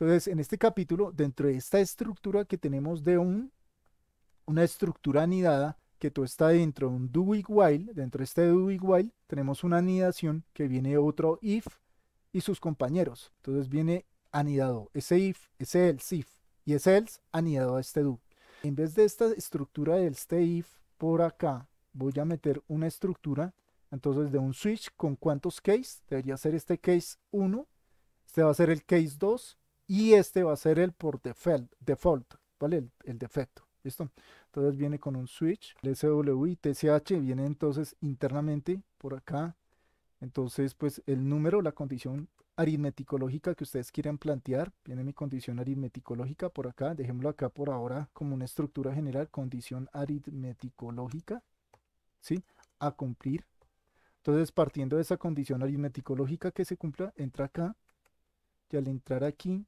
Entonces, en este capítulo, dentro de esta estructura que tenemos de un, una estructura anidada, que todo está dentro de un do while, dentro de este do while tenemos una anidación que viene otro if y sus compañeros. Entonces viene anidado ese if, ese else if y ese else anidado a este do. En vez de esta estructura del este if por acá, voy a meter una estructura entonces de un switch con cuántos case, debería ser este case 1, este va a ser el case 2 y este va a ser el por default, default ¿vale? El, defecto, ¿listo? Entonces viene con un switch, SW y TCH, viene entonces internamente por acá. Entonces, pues el número, la condición aritmético-lógica que ustedes quieran plantear, viene mi condición aritmético-lógica por acá, dejémoslo acá por ahora como una estructura general, condición aritmético-lógica, ¿sí? A cumplir. Entonces, partiendo de esa condición aritmético-lógica que se cumpla, entra acá, y al entrar aquí,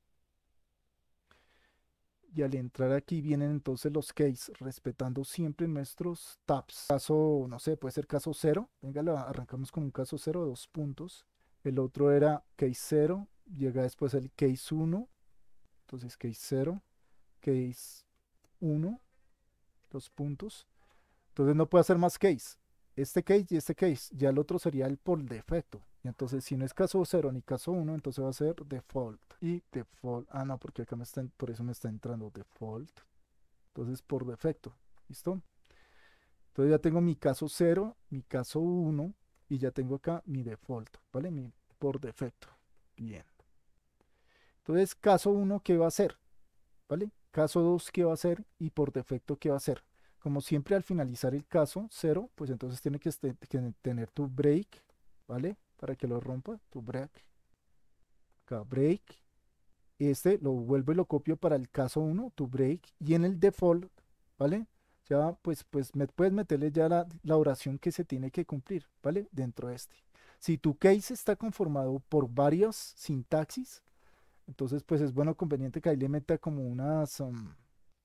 y al entrar aquí vienen entonces los case, respetando siempre nuestros tabs. Caso, no sé, puede ser caso 0. Venga, arrancamos con un caso 0 dos puntos. El otro era case 0, llega después el case 1. Entonces case 0, case 1, dos puntos. Entonces no puede hacer más case. Este case y este case. Ya el otro sería el por defecto entonces si no es caso 0 ni caso 1, entonces va a ser default. Y default, ah no, porque acá me está, por eso me está entrando default. Entonces por defecto, ¿listo? Entonces ya tengo mi caso 0, mi caso 1 y ya tengo acá mi default, ¿vale? Mi por defecto. Bien. Entonces caso 1, ¿qué va a hacer? ¿Vale? Caso 2, ¿qué va a hacer? Y por defecto, ¿qué va a hacer? Como siempre al finalizar el caso 0, pues entonces tiene este, que tener tu break, ¿vale? para que lo rompa, tu break, acá break, este lo vuelvo y lo copio para el caso 1, tu break, y en el default, ¿vale? Ya pues, pues puedes meterle ya la, oración que se tiene que cumplir, ¿vale? Dentro de este. Si tu case está conformado por varias sintaxis, entonces pues es bueno conveniente que ahí le meta como unas um,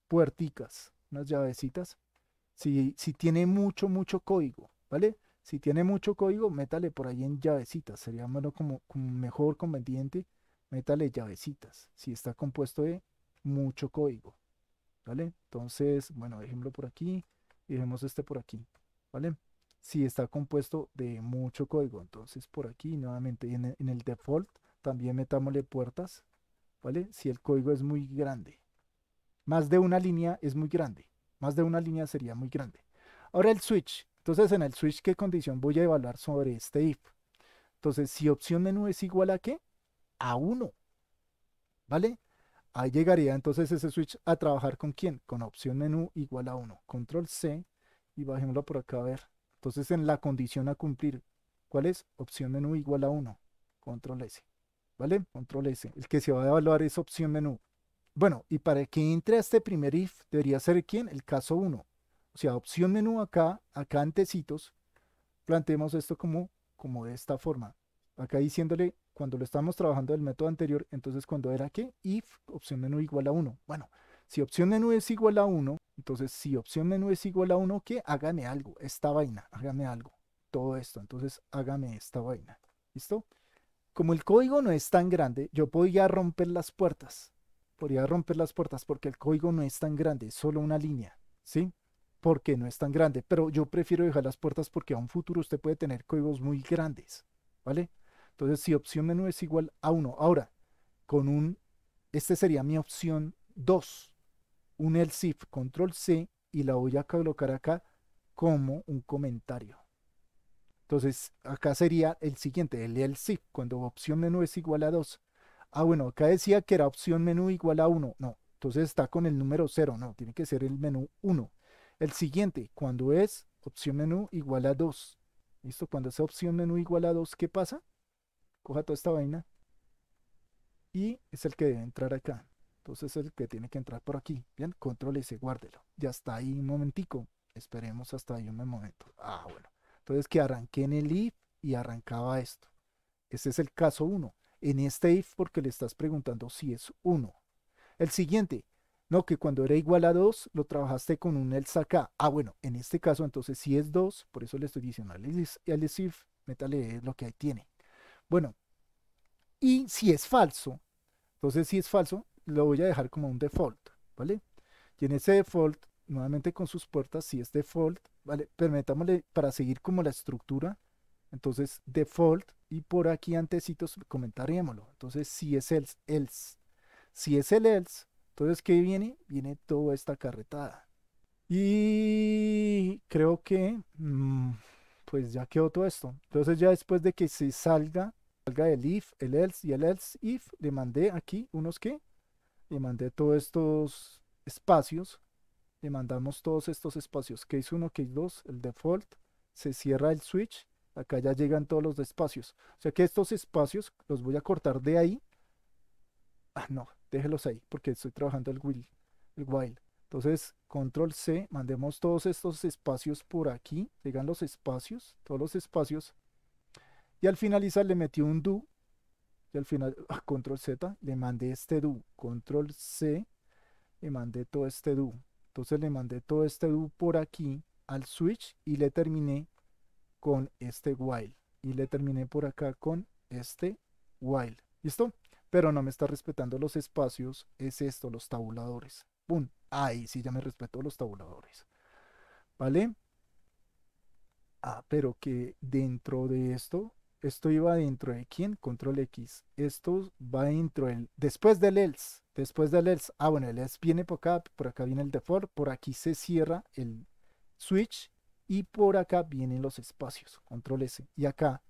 puerticas, unas llavecitas, si, si tiene mucho, mucho código, ¿vale? Si tiene mucho código, métale por ahí en llavecitas. Sería bueno como, mejor conveniente, métale llavecitas. Si está compuesto de mucho código. ¿Vale? Entonces, bueno, ejemplo, por aquí y dejemos este por aquí. ¿Vale? Si está compuesto de mucho código. Entonces, por aquí, nuevamente, en en el default, también metámosle puertas. ¿Vale? Si el código es muy grande. Más de una línea es muy grande. Más de una línea sería muy grande. Ahora el switch. Entonces, en el switch, ¿qué condición voy a evaluar sobre este if? Entonces, si opción menú es igual a qué? A 1. ¿Vale? Ahí llegaría entonces ese switch a trabajar con quién? Con opción menú igual a 1. Control C y bajémoslo por acá a ver. Entonces, en la condición a cumplir, ¿cuál es? Opción menú igual a 1. Control S. ¿Vale? Control S. El que se va a evaluar es opción menú. Bueno, y para que entre a este primer if, debería ser quién? El caso 1. O sea, opción menú acá, acá antecitos, planteemos esto como, como de esta forma. Acá diciéndole, cuando lo estamos trabajando del método anterior, entonces cuando era que if opción menú igual a 1. Bueno, si opción menú es igual a 1, entonces si opción menú es igual a 1, que hágame algo, esta vaina, hágame algo, todo esto, entonces hágame esta vaina. ¿Listo? Como el código no es tan grande, yo podría romper las puertas. Podría romper las puertas porque el código no es tan grande, es solo una línea, ¿sí? porque no es tan grande, pero yo prefiero dejar las puertas porque a un futuro usted puede tener códigos muy grandes, ¿vale? Entonces, si opción menú es igual a 1, ahora, con un, este sería mi opción 2, un el if, control C, y la voy a colocar acá como un comentario. Entonces, acá sería el siguiente, el else if, cuando opción menú es igual a 2. Ah, bueno, acá decía que era opción menú igual a 1, no, entonces está con el número 0, no, tiene que ser el menú 1. El siguiente, cuando es opción menú igual a 2. ¿Listo? Cuando es opción menú igual a 2, ¿qué pasa? Coja toda esta vaina. Y es el que debe entrar acá. Entonces es el que tiene que entrar por aquí. Bien, control S, guárdelo. Ya está ahí un momentico. Esperemos hasta ahí un momento. Ah, bueno. Entonces que arranqué en el if y arrancaba esto. Ese es el caso 1. En este if porque le estás preguntando si es 1. El siguiente, no, que cuando era igual a 2 lo trabajaste con un else acá. Ah, bueno, en este caso entonces si es 2, por eso le estoy diciendo al else if, métale lo que ahí tiene. Bueno, y si es falso, entonces si es falso, lo voy a dejar como un default, ¿vale? Y en ese default, nuevamente con sus puertas, si es default, ¿vale? metámosle para seguir como la estructura, entonces default y por aquí antecitos comentaríamoslo. Entonces si es else, else. Si es el else, entonces, ¿qué viene? Viene toda esta carretada. Y creo que, mm, pues ya quedó todo esto. Entonces, ya después de que se salga, salga el if, el else y el else if, le mandé aquí unos que, le mandé todos estos espacios, le mandamos todos estos espacios, case 1, case 2, el default, se cierra el switch, acá ya llegan todos los espacios. O sea que estos espacios los voy a cortar de ahí. Ah, no, déjelos ahí porque estoy trabajando el while. Entonces, control C, mandemos todos estos espacios por aquí, llegan los espacios, todos los espacios. Y al finalizar le metí un do, y al final, ah, control Z, le mandé este do, control C, le mandé todo este do. Entonces le mandé todo este do por aquí al switch y le terminé con este while. Y le terminé por acá con este while. ¿Listo? pero no me está respetando los espacios, es esto, los tabuladores. ¡Pum! Ahí sí ya me respetó los tabuladores. ¿Vale? Ah, pero que dentro de esto, esto iba dentro de quién? Control X. Esto va dentro del, después del else, después del else. Ah, bueno, el else viene por acá, por acá viene el default, por aquí se cierra el switch y por acá vienen los espacios, control S. Y acá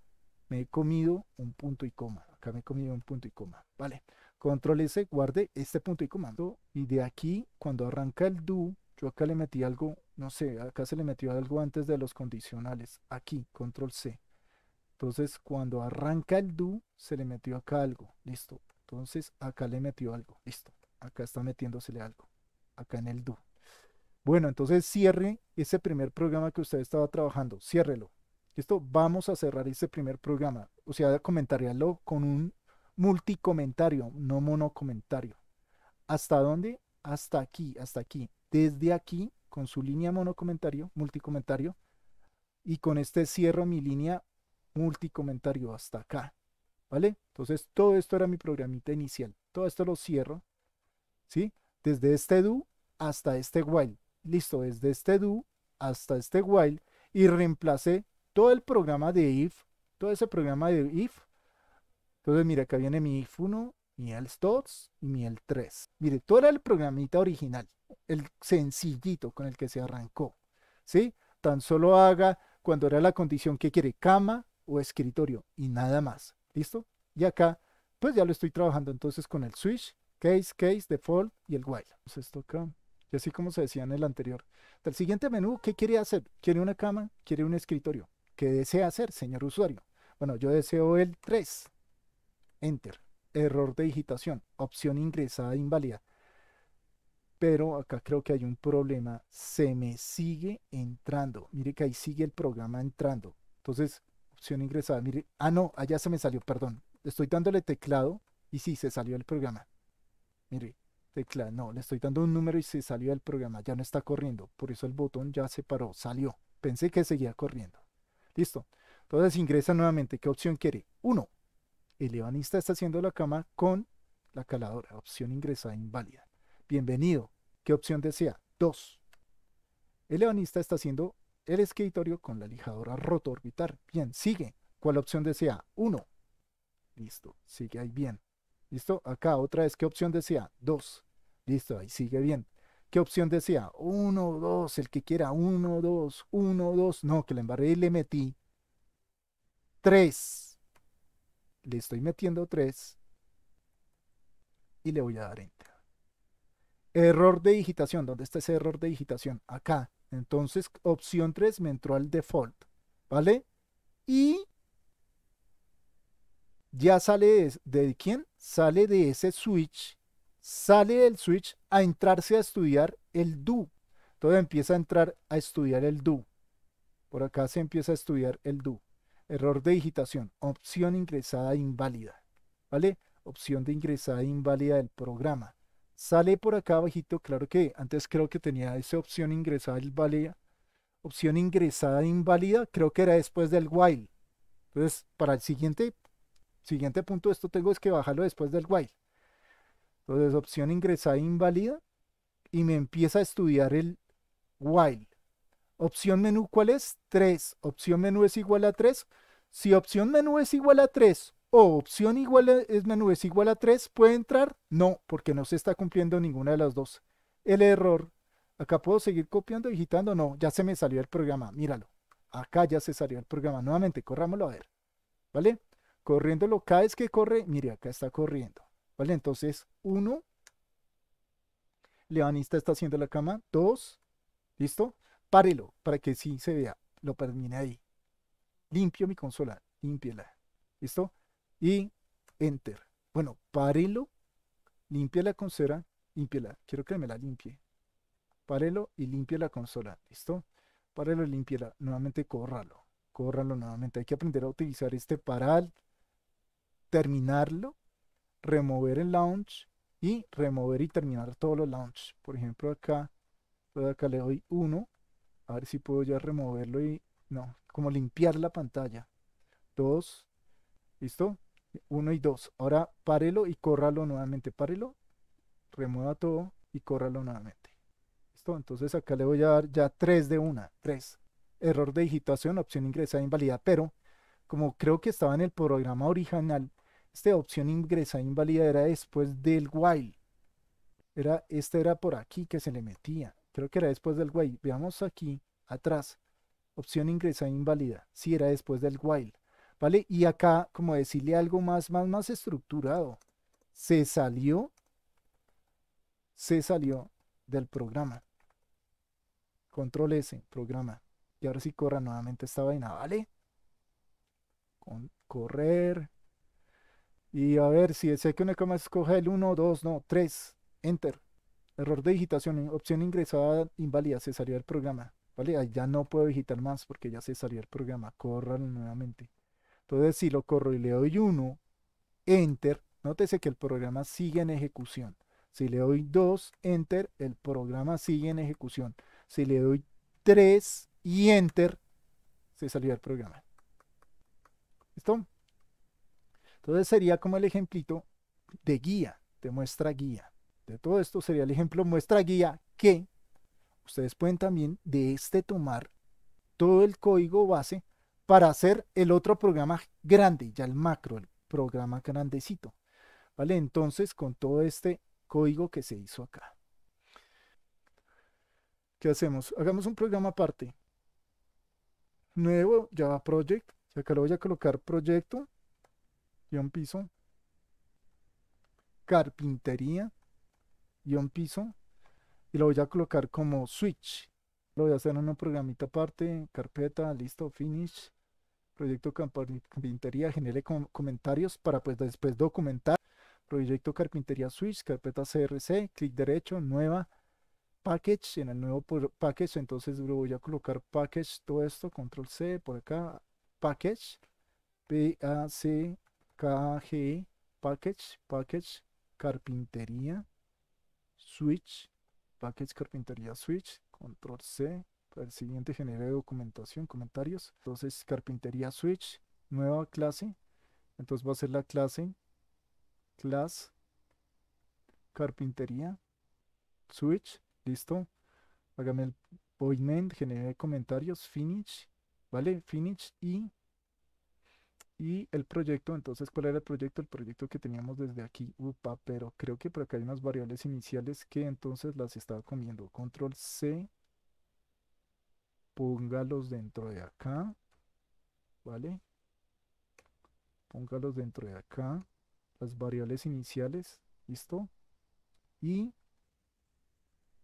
me he comido un punto y coma me comí un punto y coma. Vale, control S, guarde este punto y comando. Y de aquí, cuando arranca el do, yo acá le metí algo, no sé, acá se le metió algo antes de los condicionales. Aquí, control C. Entonces, cuando arranca el do, se le metió acá algo. Listo. Entonces, acá le metió algo. Listo. Acá está metiéndosele algo. Acá en el do. Bueno, entonces cierre ese primer programa que usted estaba trabajando. Ciérrelo. ¿Listo? Vamos a cerrar este primer programa. O sea, lo con un multicomentario, no monocomentario. ¿Hasta dónde? Hasta aquí, hasta aquí. Desde aquí, con su línea monocomentario, multicomentario, y con este cierro mi línea multicomentario hasta acá. ¿Vale? Entonces, todo esto era mi programita inicial. Todo esto lo cierro, ¿sí? Desde este do hasta este while. Listo, desde este do hasta este while y reemplacé todo el programa de if, todo ese programa de if. Entonces, mira, acá viene mi if 1, mi else y mi el 3. Mire, todo era el programita original, el sencillito con el que se arrancó. ¿Sí? Tan solo haga cuando era la condición que quiere, cama o escritorio y nada más. ¿Listo? Y acá, pues ya lo estoy trabajando entonces con el switch, case, case, default y el while. Entonces esto acá, y así como se decía en el anterior. El siguiente menú, ¿qué quiere hacer? ¿Quiere una cama? ¿Quiere un escritorio? ¿Qué desea hacer, señor usuario? Bueno, yo deseo el 3. Enter. Error de digitación. Opción ingresada inválida. Pero acá creo que hay un problema. Se me sigue entrando. Mire que ahí sigue el programa entrando. Entonces, opción ingresada. Mire, ah, no, allá ah, se me salió, perdón. Estoy dándole teclado y sí, se salió el programa. Mire, teclado. No, le estoy dando un número y se salió el programa. Ya no está corriendo. Por eso el botón ya se paró, salió. Pensé que seguía corriendo. Listo. Entonces ingresa nuevamente. ¿Qué opción quiere? 1. El ebanista está haciendo la cama con la caladora. Opción ingresada inválida. Bienvenido. ¿Qué opción desea? 2. El ebanista está haciendo el escritorio con la lijadora roto orbital. Bien, sigue. ¿Cuál opción desea? 1. Listo. Sigue ahí bien. Listo. Acá otra vez. ¿Qué opción desea? 2. Listo. Ahí sigue bien. ¿Qué opción decía? 1, 2, el que quiera, 1, 2, 1, 2, No, que la embarré y le metí 3. Le estoy metiendo 3. Y le voy a dar enter. Error de digitación. ¿Dónde está ese error de digitación? Acá. Entonces, opción 3 me entró al default. ¿Vale? Y ya sale de, de quién? Sale de ese switch sale del switch a entrarse a estudiar el do. Entonces empieza a entrar a estudiar el do. Por acá se empieza a estudiar el do. Error de digitación. Opción ingresada inválida. ¿Vale? Opción de ingresada inválida del programa. Sale por acá abajito, claro que antes creo que tenía esa opción ingresada inválida. Opción ingresada inválida, creo que era después del while. Entonces, para el siguiente, siguiente punto, esto tengo es que bajarlo después del while. Entonces, opción ingresada e inválida y me empieza a estudiar el while. Opción menú, ¿cuál es? 3. Opción menú es igual a 3. Si opción menú es igual a 3 o opción igual e, es menú es igual a 3, ¿puede entrar? No, porque no se está cumpliendo ninguna de las dos. El error, acá puedo seguir copiando, y digitando, no, ya se me salió el programa, míralo. Acá ya se salió el programa, nuevamente, corrámoslo a ver. ¿Vale? Corriéndolo, cada vez que corre, mire, acá está corriendo. ¿Vale? Entonces, uno. Levanista está haciendo la cama. Dos. ¿listo? Párelo para que sí se vea. Lo termine ahí. Limpio mi consola, límpiela. ¿Listo? Y enter. Bueno, párelo, limpia la consola, límpiela. Quiero que me la limpie. Párelo y limpia la consola. ¿Listo? Párelo y límpiela. Nuevamente córralo. Córralo nuevamente. Hay que aprender a utilizar este paral, terminarlo remover el launch y remover y terminar todos los launch. Por ejemplo, acá, pues acá le doy 1. A ver si puedo ya removerlo y no, como limpiar la pantalla. dos ¿listo? 1 y 2. Ahora párelo y córralo nuevamente. Párelo, remueva todo y córralo nuevamente. ¿Listo? Entonces acá le voy a dar ya 3 de una. 3. Error de digitación, opción ingresada inválida. Pero como creo que estaba en el programa original, esta opción ingresa inválida era después del while. Era, este era por aquí que se le metía. Creo que era después del while. Veamos aquí, atrás. Opción ingresa inválida. Sí, era después del while. ¿Vale? Y acá, como decirle algo más, más, más estructurado. Se salió. Se salió del programa. Control S, programa. Y ahora sí corra nuevamente esta vaina, ¿vale? Con correr y a ver si desea que una coma escoge el 1, 2, no, 3. Enter. Error de digitación. Opción ingresada inválida. Se salió del programa. ¿Vale? Ya no puedo digitar más porque ya se salió el programa. Corran nuevamente. Entonces, si lo corro y le doy 1, Enter, nótese que el programa sigue en ejecución. Si le doy 2, Enter, el programa sigue en ejecución. Si le doy 3 y Enter, se salió el programa. ¿Listo? Entonces sería como el ejemplito de guía, de muestra guía. De todo esto sería el ejemplo muestra guía que ustedes pueden también de este tomar todo el código base para hacer el otro programa grande, ya el macro, el programa grandecito. ¿Vale? Entonces, con todo este código que se hizo acá. ¿Qué hacemos? Hagamos un programa aparte. Nuevo Java Project. acá lo voy a colocar proyecto guión piso, carpintería, guión piso, y lo voy a colocar como switch. Lo voy a hacer en un programita aparte, carpeta, listo, finish, proyecto carpintería, genere comentarios para pues después documentar. Proyecto carpintería switch, carpeta CRC, clic derecho, nueva, package, en el nuevo package, entonces lo voy a colocar package, todo esto, control C por acá, package, P-A-C, KGE, Package, Package, Carpintería, Switch, Package Carpintería Switch, Control C, para el siguiente generé documentación, comentarios. Entonces, Carpintería Switch, nueva clase. Entonces va a ser la clase, class, Carpintería, Switch, listo. Hágame el point, generé comentarios, finish, ¿vale? Finish y y el proyecto, entonces, ¿cuál era el proyecto? El proyecto que teníamos desde aquí, upa, pero creo que por acá hay unas variables iniciales que entonces las estaba comiendo. Control C, póngalos dentro de acá, ¿vale? Póngalos dentro de acá, las variables iniciales, ¿listo? Y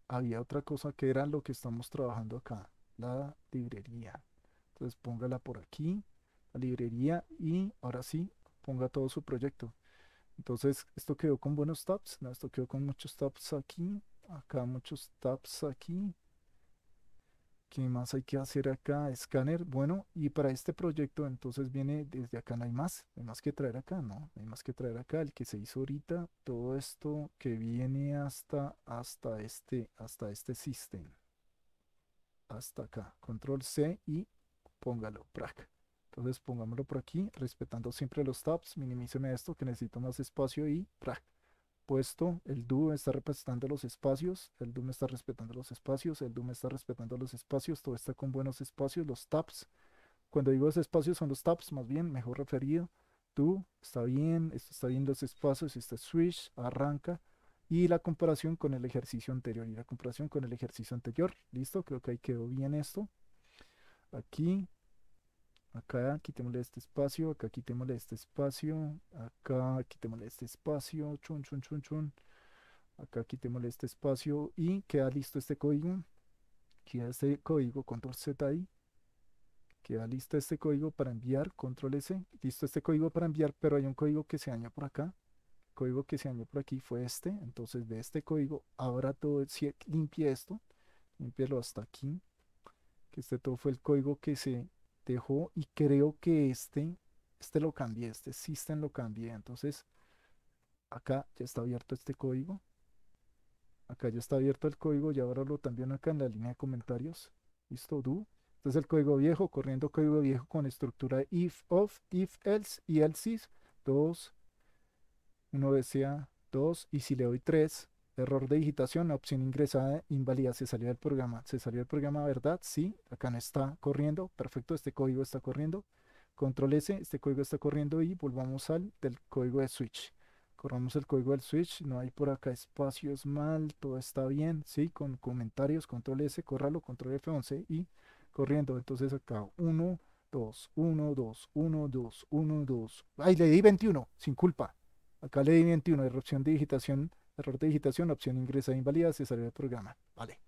había otra cosa que era lo que estamos trabajando acá, la librería. Entonces póngala por aquí librería y ahora sí ponga todo su proyecto. Entonces esto quedó con buenos tabs, ¿no? esto quedó con muchos tabs aquí, acá muchos tabs aquí. ¿Qué más hay que hacer acá? Escáner, bueno, y para este proyecto entonces viene desde acá, no hay más, no hay más que traer acá, no, hay más que traer acá, el que se hizo ahorita, todo esto que viene hasta, hasta este, hasta este sistema hasta acá, control C y póngalo, prac. Entonces pongámoslo por aquí, respetando siempre los tabs, minimíceme esto que necesito más espacio y puesto, el do está representando los espacios, el do me está respetando los espacios, el do me está respetando los espacios, todo está con buenos espacios, los tabs, cuando digo los espacios son los tabs, más bien, mejor referido, do, está bien, esto está bien los espacios, está switch, arranca, y la comparación con el ejercicio anterior, y la comparación con el ejercicio anterior, listo, creo que ahí quedó bien esto, aquí, Acá quitémosle este espacio, acá quitémosle este espacio, acá quitémosle este espacio, chun, chun, chun, chun. Acá quitémosle este espacio y queda listo este código. Queda este código, control Z ahí. Queda listo este código para enviar, control S. Listo este código para enviar, pero hay un código que se daña por acá. El código que se dañó por aquí fue este. Entonces de este código, ahora todo, si limpie esto, limpiarlo hasta aquí. Que este todo fue el código que se dejó y creo que este, este lo cambié, este system lo cambié. Entonces, acá ya está abierto este código. Acá ya está abierto el código y ahora lo también acá en la línea de comentarios. Listo, do. Entonces este el código viejo, corriendo código viejo con estructura if, of, if, else y else is. 2, uno decía 2 y si le doy 3, Error de digitación, la opción ingresada inválida, se salió del programa. Se salió del programa, ¿verdad? Sí, acá no está corriendo. Perfecto, este código está corriendo. Control S, este código está corriendo y volvamos al del código de switch. Corramos el código del switch, no hay por acá espacios mal, todo está bien, ¿sí? Con comentarios, control S, córralo, control F11 y corriendo. Entonces acá 1, 2, 1, 2, 1, 2, 1, 2. ¡Ay, le di 21! Sin culpa. Acá le di 21, erupción de digitación Error de digitación, opción ingresa invalida, se sale del programa. Vale.